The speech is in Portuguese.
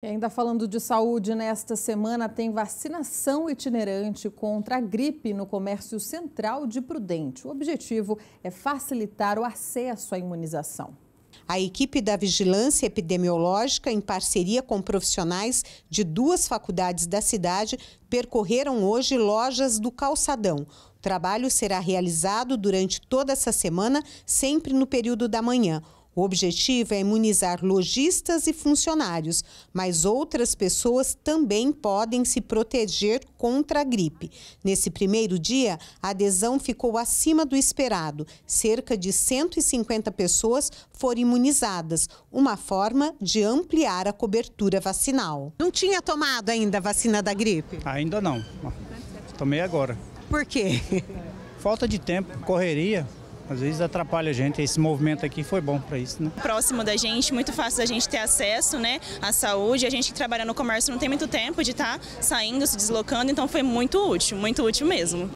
E ainda falando de saúde, nesta semana tem vacinação itinerante contra a gripe no comércio central de Prudente. O objetivo é facilitar o acesso à imunização. A equipe da Vigilância Epidemiológica, em parceria com profissionais de duas faculdades da cidade, percorreram hoje lojas do Calçadão. O trabalho será realizado durante toda essa semana, sempre no período da manhã. O objetivo é imunizar lojistas e funcionários, mas outras pessoas também podem se proteger contra a gripe. Nesse primeiro dia, a adesão ficou acima do esperado. Cerca de 150 pessoas foram imunizadas, uma forma de ampliar a cobertura vacinal. Não tinha tomado ainda a vacina da gripe? Ainda não. Tomei agora. Por quê? Falta de tempo, correria às vezes atrapalha a gente. Esse movimento aqui foi bom para isso, né? Próximo da gente, muito fácil da gente ter acesso, né, à saúde. A gente que trabalha no comércio não tem muito tempo de estar tá saindo, se deslocando, então foi muito útil, muito útil mesmo.